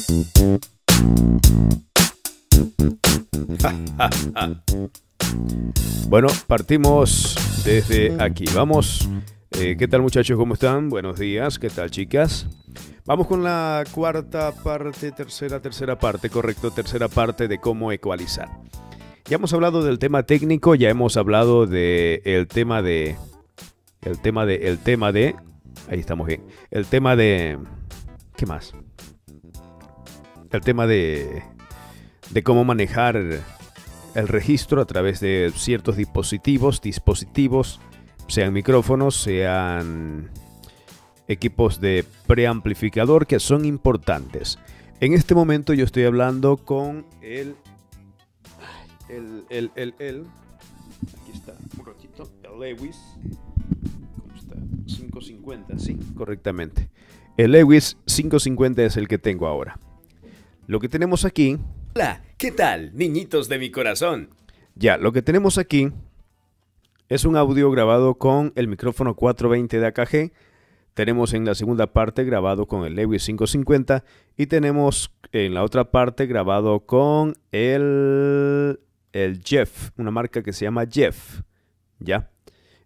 bueno, partimos desde aquí. Vamos. Eh, ¿Qué tal muchachos? ¿Cómo están? Buenos días. ¿Qué tal chicas? Vamos con la cuarta parte, tercera, tercera parte, correcto, tercera parte de cómo ecualizar. Ya hemos hablado del tema técnico, ya hemos hablado del tema de... El tema de... El tema de... Ahí estamos bien. El tema de... ¿Qué más? el tema de, cómo manejar el registro a través de ciertos dispositivos, dispositivos, sean micrófonos, sean equipos de preamplificador que son importantes. En este momento yo estoy hablando con el... aquí está, un ratito, el Lewis. ¿Cómo está? 550, sí, correctamente. El Lewis 550 es el que tengo ahora. Lo que tenemos aquí... Hola, ¿qué tal, niñitos de mi corazón? Ya, lo que tenemos aquí es un audio grabado con el micrófono 420 de AKG. Tenemos en la segunda parte grabado con el Lewis 550 y tenemos en la otra parte grabado con el, el Jeff, una marca que se llama Jeff. ¿Ya?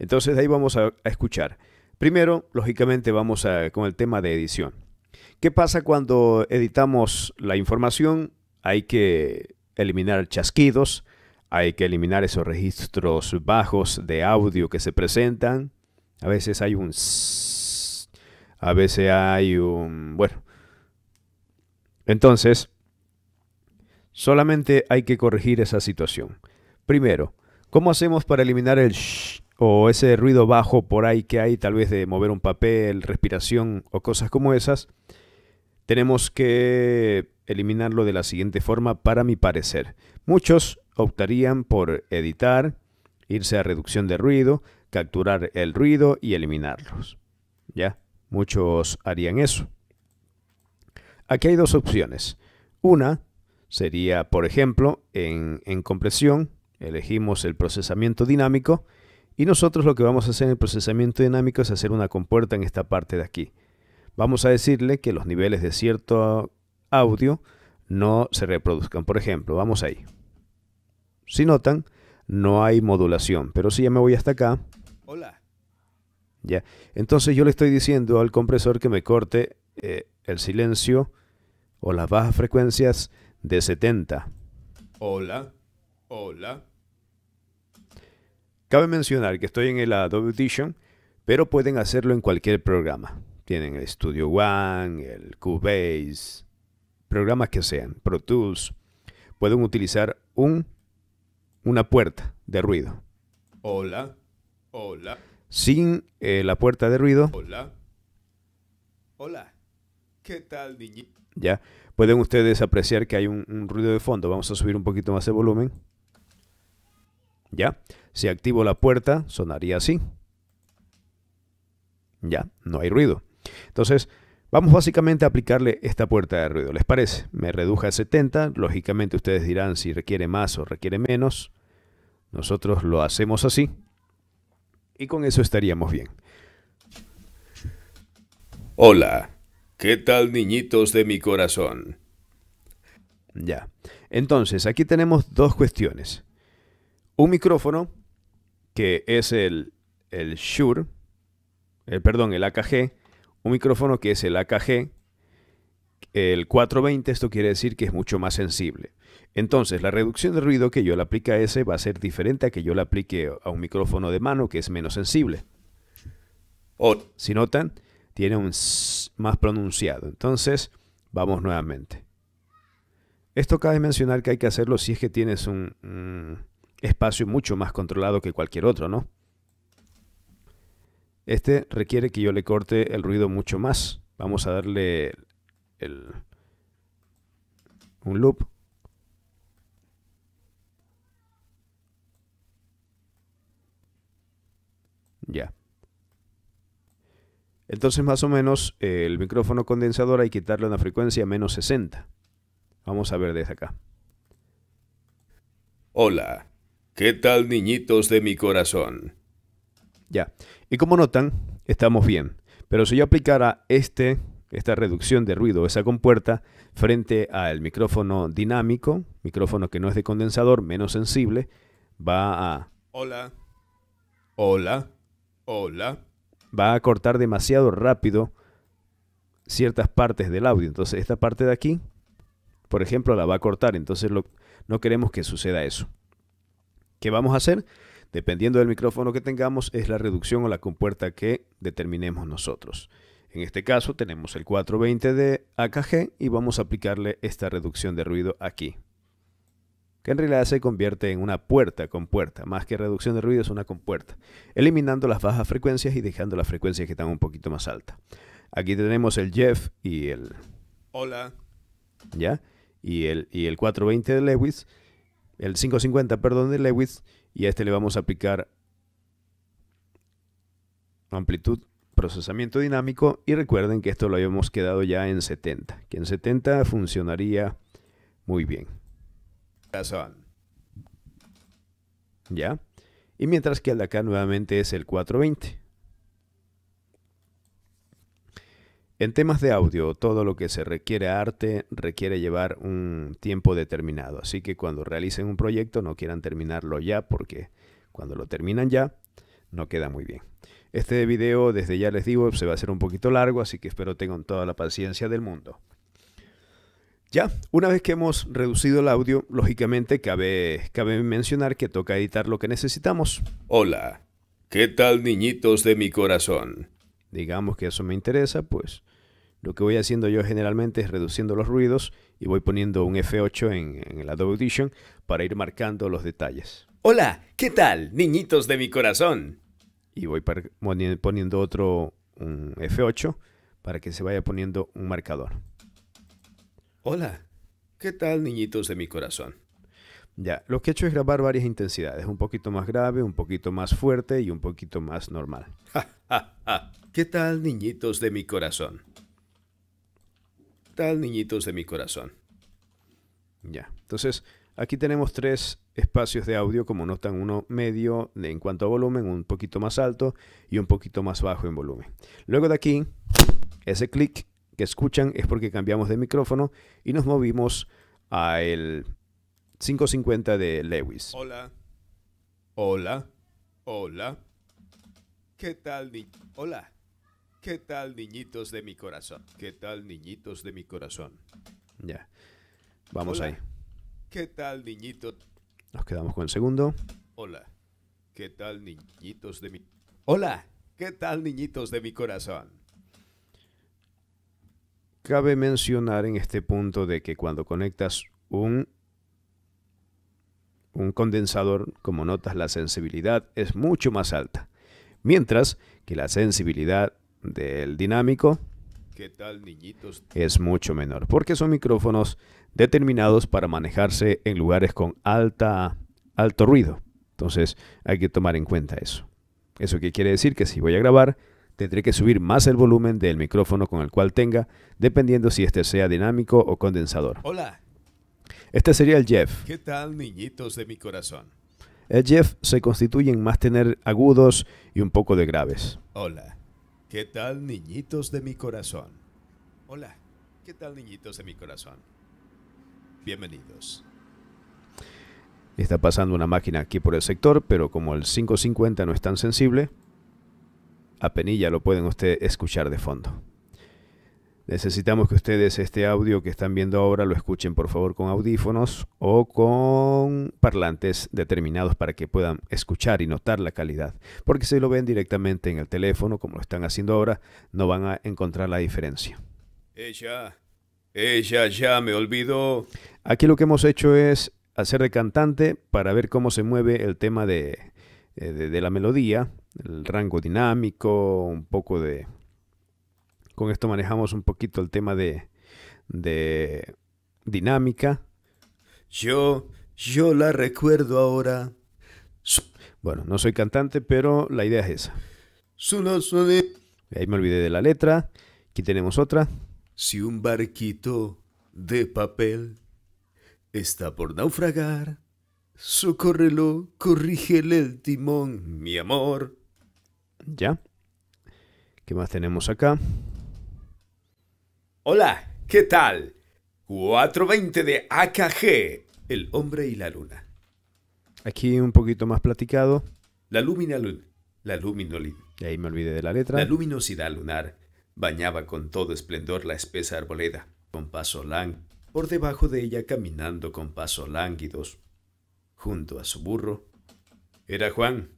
Entonces ahí vamos a, escuchar. Primero, lógicamente, vamos con el tema de edición. ¿Qué pasa cuando editamos la información? Hay que eliminar chasquidos, hay que eliminar esos registros bajos de audio que se presentan. A veces hay un... a veces hay un... Bueno. Entonces, solamente hay que corregir esa situación. Primero, ¿cómo hacemos para eliminar el... o ese ruido bajo por ahí que hay, tal vez de mover un papel, respiración o cosas como esas, tenemos que eliminarlo de la siguiente forma, para mi parecer. Muchos optarían por editar, irse a reducción de ruido, capturar el ruido y eliminarlos. ¿Ya? Muchos harían eso. Aquí hay dos opciones. Una sería, por ejemplo, en, en compresión, elegimos el procesamiento dinámico y nosotros lo que vamos a hacer en el procesamiento dinámico es hacer una compuerta en esta parte de aquí vamos a decirle que los niveles de cierto audio no se reproduzcan. Por ejemplo, vamos ahí. Si notan, no hay modulación, pero si ya me voy hasta acá. Hola. Ya. Entonces yo le estoy diciendo al compresor que me corte eh, el silencio o las bajas frecuencias de 70. Hola. Hola. Cabe mencionar que estoy en el Adobe Audition, pero pueden hacerlo en cualquier programa. Tienen el Studio One, el Cubase, programas que sean, Pro Tools. Pueden utilizar un, una puerta de ruido. Hola, hola. Sin eh, la puerta de ruido. Hola, hola. ¿Qué tal, niñito? Ya, pueden ustedes apreciar que hay un, un ruido de fondo. Vamos a subir un poquito más de volumen. ¿Ya? Si activo la puerta, sonaría así. Ya, no hay ruido. Entonces, vamos básicamente a aplicarle esta puerta de ruido. ¿Les parece? Me reduja a 70, lógicamente ustedes dirán si requiere más o requiere menos. Nosotros lo hacemos así y con eso estaríamos bien. Hola, ¿qué tal niñitos de mi corazón? Ya, entonces aquí tenemos dos cuestiones. Un micrófono, que es el, el Shure, el, perdón, el AKG, un micrófono que es el AKG, el 420, esto quiere decir que es mucho más sensible. Entonces, la reducción de ruido que yo le aplique a ese va a ser diferente a que yo le aplique a un micrófono de mano que es menos sensible. O, si notan, tiene un más pronunciado. Entonces, vamos nuevamente. Esto cabe mencionar que hay que hacerlo si es que tienes un, un espacio mucho más controlado que cualquier otro, ¿no? Este requiere que yo le corte el ruido mucho más. Vamos a darle el, un loop. Ya. Entonces más o menos el micrófono condensador hay que quitarle una frecuencia menos 60. Vamos a ver desde acá. Hola, ¿qué tal niñitos de mi corazón? Ya. Y como notan, estamos bien. Pero si yo aplicara este, esta reducción de ruido, esa compuerta, frente al micrófono dinámico, micrófono que no es de condensador, menos sensible, va a... Hola. Hola. Hola. Va a cortar demasiado rápido ciertas partes del audio. Entonces esta parte de aquí, por ejemplo, la va a cortar. Entonces lo, no queremos que suceda eso. ¿Qué vamos a hacer? Dependiendo del micrófono que tengamos, es la reducción o la compuerta que determinemos nosotros. En este caso tenemos el 420 de AKG y vamos a aplicarle esta reducción de ruido aquí. Que en realidad se convierte en una puerta compuerta, más que reducción de ruido es una compuerta, eliminando las bajas frecuencias y dejando las frecuencias que están un poquito más altas. Aquí tenemos el Jeff y el... Hola. ¿Ya? Y el, y el 420 de Lewis, el 550, perdón, de Lewis, y a este le vamos a aplicar amplitud, procesamiento dinámico y recuerden que esto lo habíamos quedado ya en 70, que en 70 funcionaría muy bien. ¿Ya? Y mientras que el de acá nuevamente es el 420. En temas de audio, todo lo que se requiere arte requiere llevar un tiempo determinado, así que cuando realicen un proyecto no quieran terminarlo ya porque cuando lo terminan ya no queda muy bien. Este video, desde ya les digo, se va a hacer un poquito largo, así que espero tengan toda la paciencia del mundo. Ya, una vez que hemos reducido el audio, lógicamente cabe, cabe mencionar que toca editar lo que necesitamos. Hola, ¿qué tal niñitos de mi corazón? digamos que eso me interesa, pues lo que voy haciendo yo generalmente es reduciendo los ruidos y voy poniendo un F8 en, el Adobe Audition para ir marcando los detalles. Hola, ¿qué tal, niñitos de mi corazón? Y voy poniendo otro un F8 para que se vaya poniendo un marcador. Hola, ¿qué tal, niñitos de mi corazón? Ya, lo que he hecho es grabar varias intensidades, un poquito más grave, un poquito más fuerte y un poquito más normal. ¿Qué tal, niñitos de mi corazón? Tal, niñitos de mi corazón. Ya, entonces aquí tenemos tres espacios de audio, como notan, uno medio en cuanto a volumen, un poquito más alto y un poquito más bajo en volumen. Luego de aquí, ese clic que escuchan es porque cambiamos de micrófono y nos movimos a el 550 de Lewis. Hola. Hola. Hola. ¿Qué tal, ni Hola. ¿Qué tal, niñitos de mi corazón? ¿Qué tal, niñitos de mi corazón? Ya. Vamos ahí. ¿Qué tal, niñitos? Nos quedamos con el segundo. Hola. ¿Qué tal, niñitos de mi... Hola. ¿Qué tal, niñitos de mi corazón? Cabe mencionar en este punto de que cuando conectas un, un condensador, como notas, la sensibilidad es mucho más alta mientras que la sensibilidad del dinámico es mucho menor, porque son micrófonos determinados para manejarse en lugares con alta, alto ruido. Entonces hay que tomar en cuenta eso. ¿Eso qué quiere decir? Que si voy a grabar, tendré que subir más el volumen del micrófono con el cual tenga, dependiendo si este sea dinámico o condensador. Hola. Este sería el Jeff. ¿Qué tal, niñitos de mi corazón? El Jeff se constituye en más tener agudos y un poco de graves. Hola, ¿qué tal niñitos de mi corazón? Hola, ¿qué tal niñitos de mi corazón? Bienvenidos. Está pasando una máquina aquí por el sector, pero como el 550 no es tan sensible, a penilla lo pueden usted escuchar de fondo. Necesitamos que ustedes este audio que están viendo ahora lo escuchen por favor con audífonos o con parlantes determinados para que puedan escuchar y notar la calidad. Porque si lo ven directamente en el teléfono, como lo están haciendo ahora, no van a encontrar la diferencia. Ella, ella ya me olvidó. Aquí lo que hemos hecho es hacer de cantante para ver cómo se mueve el tema de, eh, de la melodía, el rango dinámico, un poco de con esto manejamos un poquito el tema de, dinámica. Yo, yo la recuerdo ahora. Bueno, no soy cantante, pero la idea es esa. Ahí me olvidé de la letra. Aquí tenemos otra. Si un barquito de papel está por naufragar, socórrelo, corrígele el timón, mi amor. Ya. ¿Qué más tenemos acá? Hola, ¿qué tal? 420 de AKG, El hombre y la luna. Aquí un poquito más platicado. La lumina la luminol... Y ahí me olvidé de la letra. La luminosidad lunar bañaba con todo esplendor la espesa arboleda, con paso lánguido, por debajo de ella caminando con paso lánguidos, junto a su burro. Era Juan,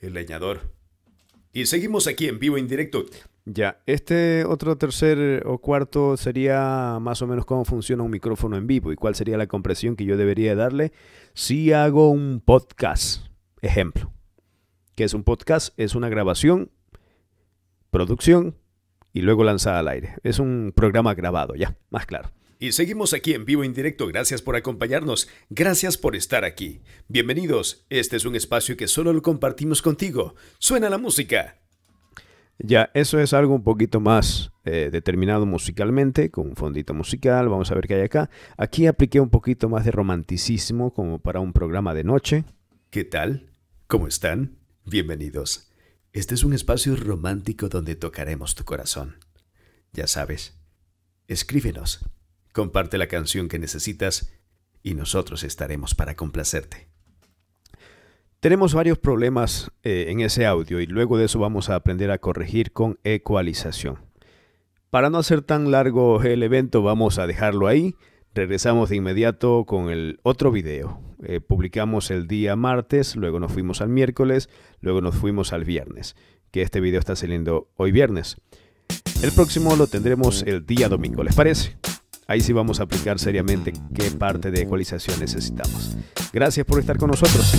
el leñador. Y seguimos aquí en vivo en directo. Ya, este otro tercer o cuarto sería más o menos cómo funciona un micrófono en vivo y cuál sería la compresión que yo debería darle si hago un podcast, ejemplo. ¿Qué es un podcast? Es una grabación, producción y luego lanzada al aire. Es un programa grabado, ya, más claro. Y seguimos aquí en vivo en directo. Gracias por acompañarnos. Gracias por estar aquí. Bienvenidos. Este es un espacio que solo lo compartimos contigo. Suena la música. Ya, eso es algo un poquito más eh, determinado musicalmente, con un fondito musical, vamos a ver qué hay acá. Aquí apliqué un poquito más de romanticismo como para un programa de noche. ¿Qué tal? ¿Cómo están? Bienvenidos. Este es un espacio romántico donde tocaremos tu corazón. Ya sabes, escríbenos, comparte la canción que necesitas y nosotros estaremos para complacerte. Tenemos varios problemas eh, en ese audio y luego de eso vamos a aprender a corregir con ecualización. Para no hacer tan largo el evento vamos a dejarlo ahí. Regresamos de inmediato con el otro video. Eh, publicamos el día martes, luego nos fuimos al miércoles, luego nos fuimos al viernes, que este video está saliendo hoy viernes. El próximo lo tendremos el día domingo, ¿les parece? ahí sí vamos a aplicar seriamente qué parte de ecualización necesitamos. Gracias por estar con nosotros.